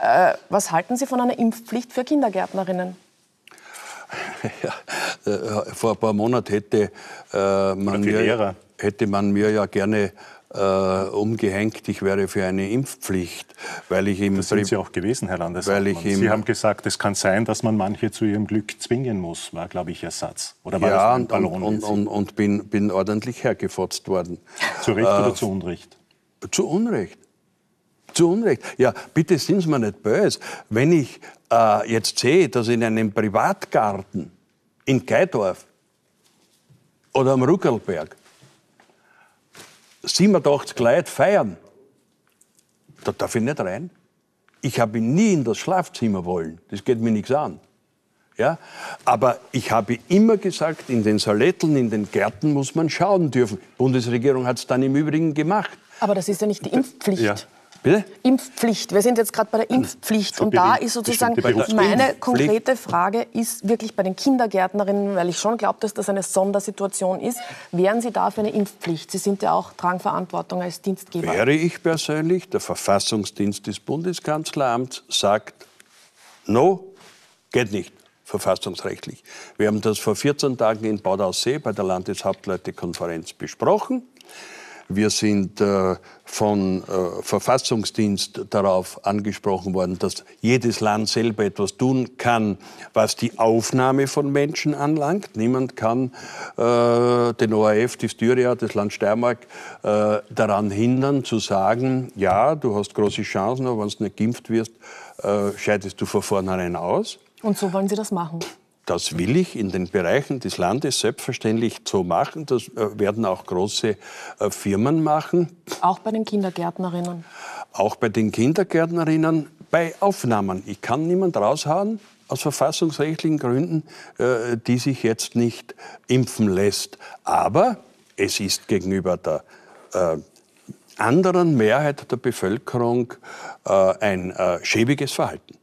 Äh, was halten Sie von einer Impfpflicht für Kindergärtnerinnen? Ja, äh, vor ein paar Monaten hätte, äh, man mir, hätte man mir ja gerne äh, umgehängt, ich wäre für eine Impfpflicht, weil ich im das sind Sie auch gewesen, Herr Landeshauptmann. Sie haben gesagt, es kann sein, dass man manche zu ihrem Glück zwingen muss, war, glaube ich, Ihr Satz. Oder war ja, das ein Ballon? Und, und, und, bin, bin ordentlich hergefotzt worden. Zu Recht äh, oder zu Unrecht? Zu Unrecht. Zu Unrecht. Ja, bitte sind Sie mir nicht böse. Wenn ich äh, jetzt sehe, dass in einem Privatgarten in Keidorf oder am Ruckelberg 87 Leute feiern, da darf ich nicht rein. Ich habe nie in das Schlafzimmer wollen. Das geht mir nichts an. Ja? Aber ich habe immer gesagt, in den Saletteln, in den Gärten muss man schauen dürfen. Die Bundesregierung hat es dann im Übrigen gemacht. Aber das ist ja nicht die Impfpflicht. Ja. Bitte? Impfpflicht. Wir sind jetzt gerade bei der äh, Impfpflicht. und da ist sozusagen meine konkrete Frage ist wirklich bei den Kindergärtnerinnen, weil ich schon glaube, dass das eine Sondersituation ist. Wären Sie da für eine Impfpflicht? Sie sind ja auch, tragen Verantwortung als Dienstgeber. Wäre ich persönlich. Der Verfassungsdienst des Bundeskanzleramts sagt, no, geht nicht verfassungsrechtlich. Wir haben das vor 14 Tagen in Bad Aussee bei der Landeshauptleutekonferenz besprochen. Wir sind äh, von äh, Verfassungsdienst darauf angesprochen worden, dass jedes Land selber etwas tun kann, was die Aufnahme von Menschen anlangt. Niemand kann äh, den ORF, die Styria, das Land Steiermark daran hindern, zu sagen, ja, du hast große Chancen, aber wenn du nicht geimpft wirst, scheidest du von vornherein aus. Und so wollen Sie das machen? das will ich in den Bereichen des Landes selbstverständlich so machen. Das äh, werden auch große äh, Firmen machen. Auch bei den Kindergärtnerinnen. Auch bei den Kindergärtnerinnen. Bei Aufnahmen. Ich kann niemand raushauen aus verfassungsrechtlichen Gründen, äh, die sich jetzt nicht impfen lässt. Aber es ist gegenüber der anderen Mehrheit der Bevölkerung ein schäbiges Verhalten.